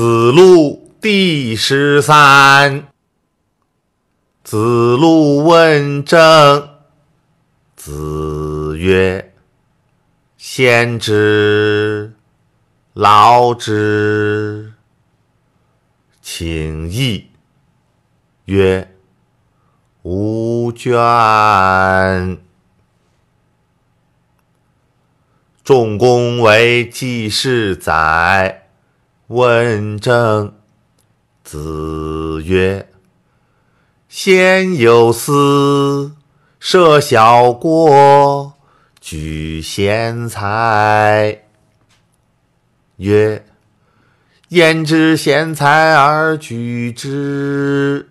子路第十三。子路问政。子曰：“先知劳之，请义曰：吾捐。”众公为济事载。”问政。子曰：“先有司，设小国，举贤才。”曰：“焉知贤才而举之？”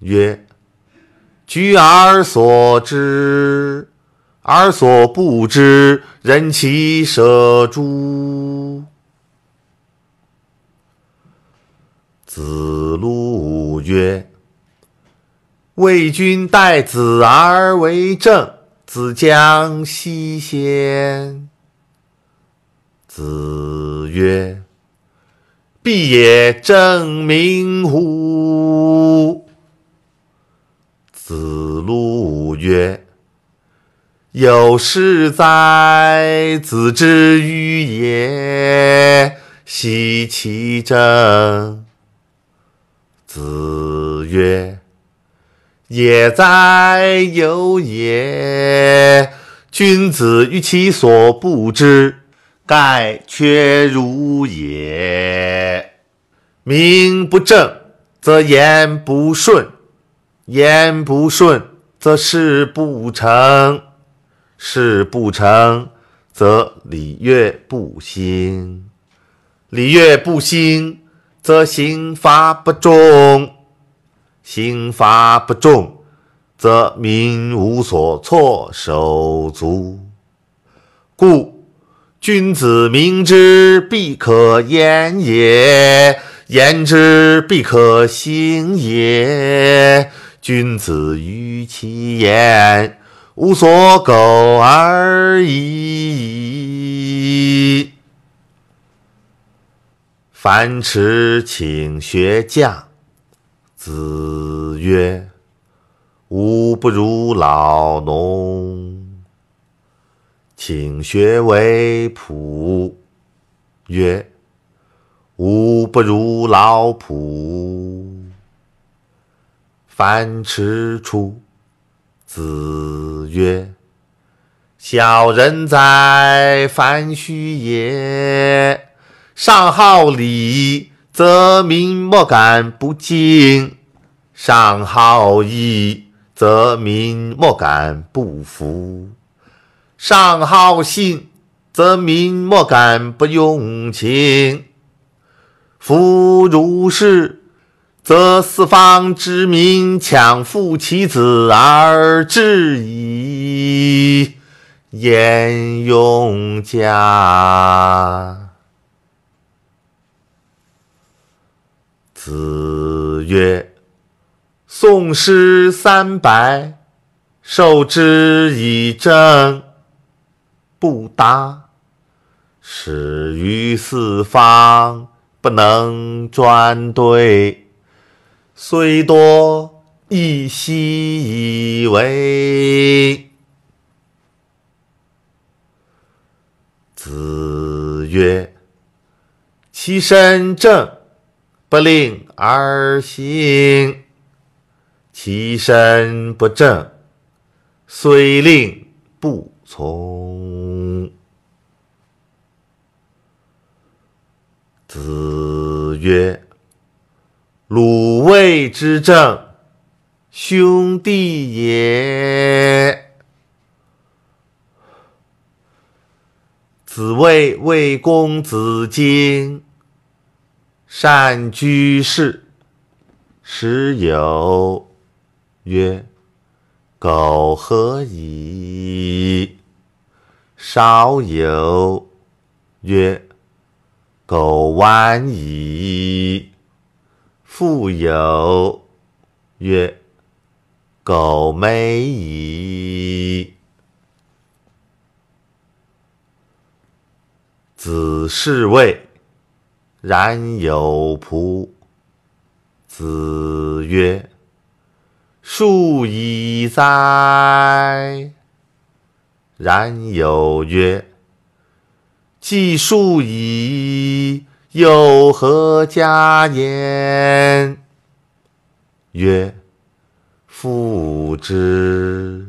曰：“举而所知，而所不知，人其舍诸？”子路曰：“为君待子而为政，子将西先。”子曰：“必也正明乎？”子路曰：“有事哉，子之于也！奚其政？”子曰：“也哉，有也。君子欲其所不知，盖缺如也。名不正则言不顺，言不顺则事不成，事不成则礼乐不兴，礼乐不兴。”则刑罚不重，刑罚不重，则民无所措手足。故君子明之，必可言也；言之，必可行也。君子于其言，无所苟而已矣。樊迟请学驾，子曰：“吾不如老农。”请学为仆，曰：“吾不如老仆。”樊迟出，子曰：“小人哉，樊须也。”上好礼，则民莫敢不敬；上好义，则民莫敢不服；上好信，则民莫敢不用情。夫如是，则四方之民，强父其子而至矣，焉用家？子曰：“宋诗三百，授之以政，不达；始于四方，不能专对，虽多，亦奚以为？”子曰：“其身正。”不令而行，其身不正，虽令不从。子曰：“鲁卫之政，兄弟也。”子谓魏公子荆。善居士，时有曰：“苟何以？”少有曰：“苟弯矣。”复有曰：“苟美矣。”子是谓。然有仆子曰：“树以哉？”然有曰：“既树矣，又何加焉？”曰：“父之。”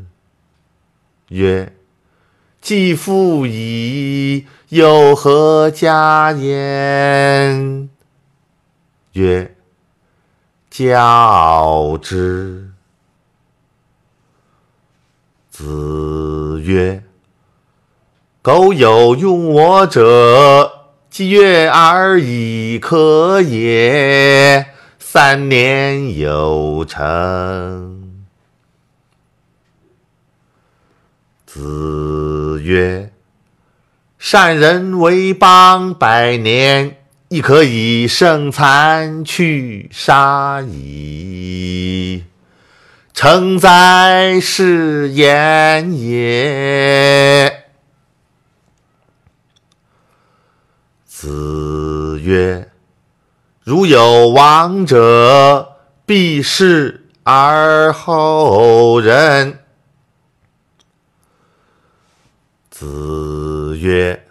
曰。既复矣，又何加焉？曰：教之。子曰：苟有用我者，其悦而已可也。三年有成。子。曰：善人为邦百年，亦可以胜残去杀矣。成哉，是言也。子曰：如有王者，必世而后仁。子曰：“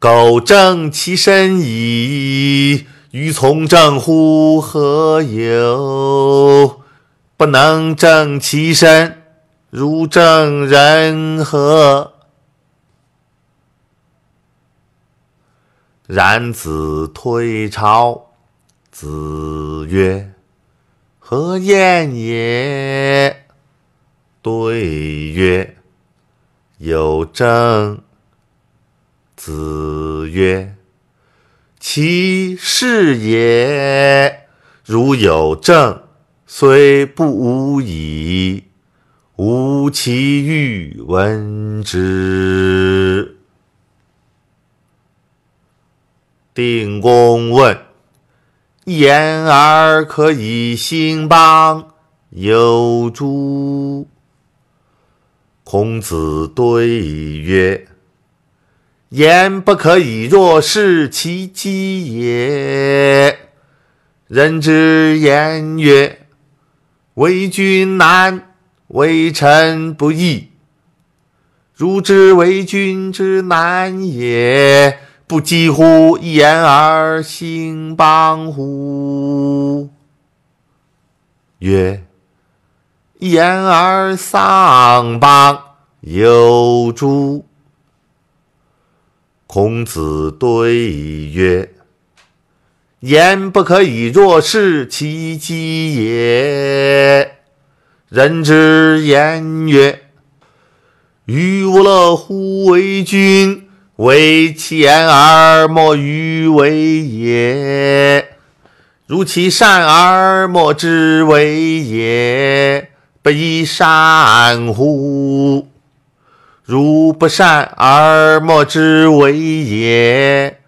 苟正其身矣，于从政乎何有？不能正其身，如正人何？”然子退朝，子曰：“何晏也？”对曰。有政，子曰：“其事也，如有政，虽不无以，吾其欲闻之。”定公问：“言而可以兴邦有诸？”孔子对曰：“言不可以若是其机也。人之言曰：‘为君难，为臣不易。’如之为君之难也，不几乎一言而兴邦乎？”曰。言而丧邦有诸？孔子对曰：“言不可以若是其机也。人之言曰：‘于无乐乎为君，为其言而莫于为也；如其善而莫之为也。’”不亦善乎？如不善而莫之为也，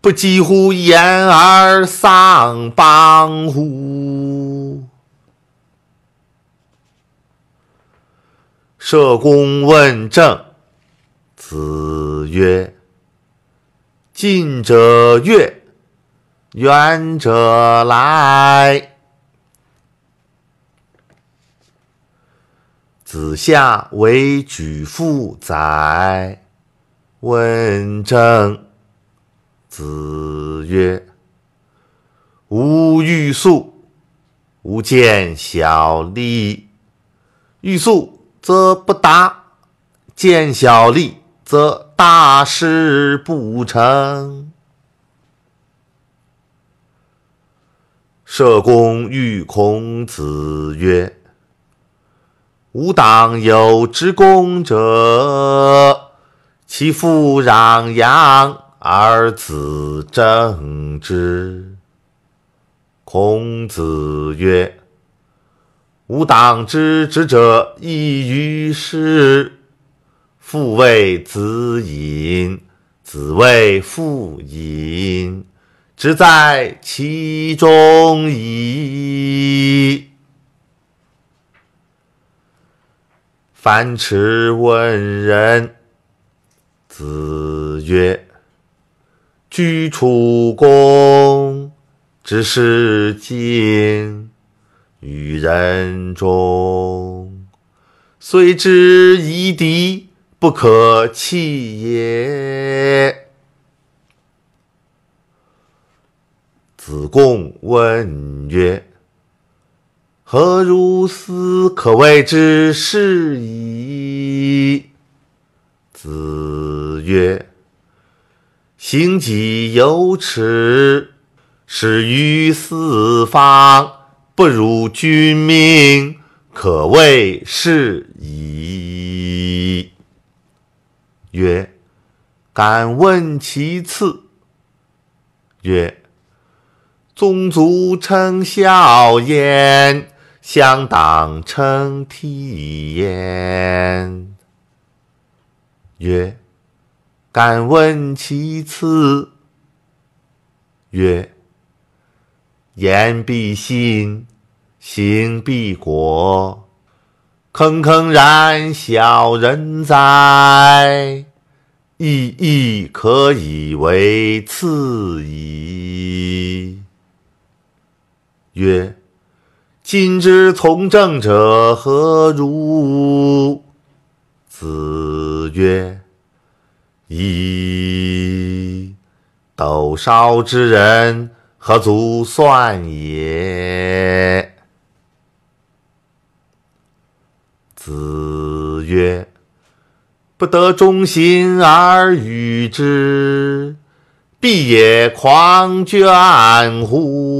不几乎言而丧邦乎？社公问政，子曰：“近者悦，远者来。”子夏为举父宰，问政。子曰：“吾欲速，吾见小利。欲速则不达，见小利则大事不成。”社公欲孔子曰。吾党有之公者，其父攘阳而子正之。孔子曰：“吾党之职者，亦于是。父为子隐，子为父隐，直在其中矣。”樊迟问仁，子曰：“居处恭，执事敬，与人忠，虽之夷狄，不可弃也。”子贡问曰。何如斯可谓之是矣？子曰：“行己有耻，始于四方，不辱君命，可谓是矣。”曰：“敢问其次。”曰：“宗族称孝焉。”乡党称涕验，曰：“敢问其次。”曰：“言必信，行必果，坑坑然小人哉！亦亦可以为次矣。”曰。今之从政者何如？子曰：“以斗烧之人，何足算也？”子曰：“不得忠心而与之，必也狂狷乎？”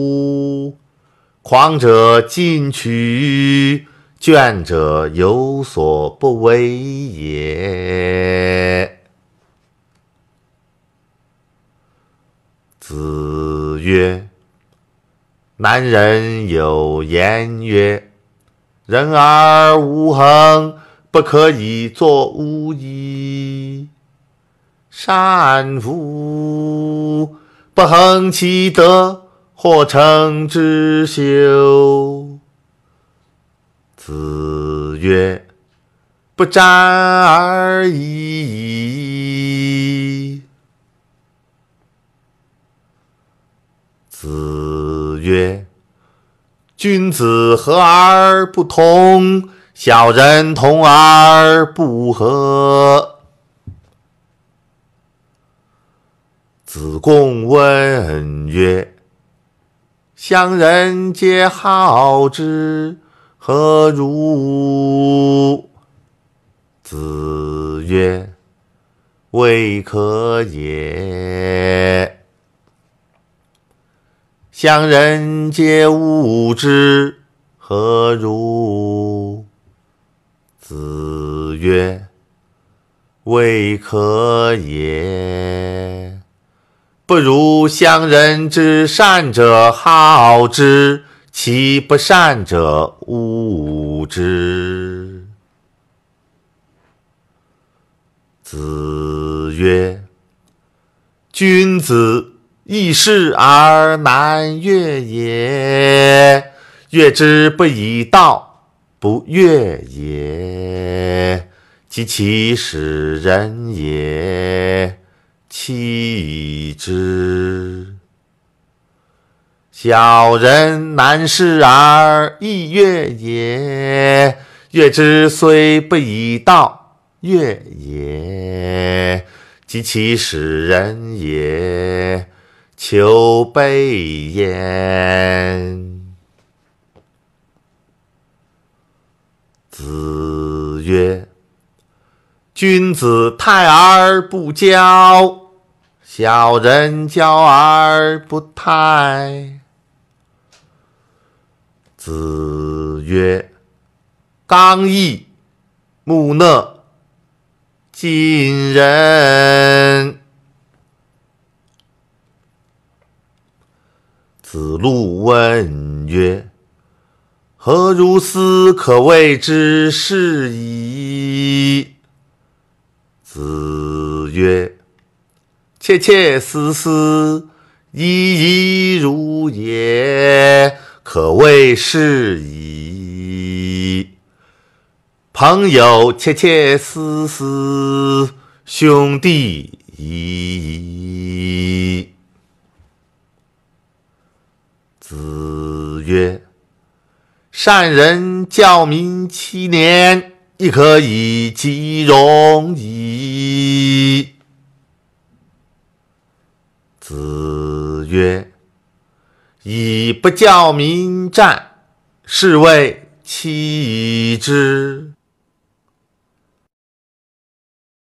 狂者进取，倦者有所不为也。子曰：“男人有言曰：‘人而无恒，不可以作巫医。’善夫，不恒其德。”或成之修。子曰：“不战而已矣。”子曰：“君子和而不同，小人同而不和。”子贡问曰。乡人皆好之，何如？子曰：“未可也。”乡人皆恶之，何如？子曰：“未可也。”不如乡人之善者好之，其不善者恶之。子曰：“君子易事而难悦也。悦之不以道，不悦也。及其使人也。”弃之，小人难事而易悦也；悦之，虽不以道悦也。及其使人也，求备焉。子曰：“君子泰而不骄。”小人骄而不泰。子曰：“刚毅木讷，近仁。”子路问曰：“何如斯可谓之是矣？”子曰：切切思思，依依如也，可谓是矣。朋友切切思思，兄弟依依。子曰：“善人教民七年，亦可以及容矣。”子曰：“以不教民战，是谓弃之。”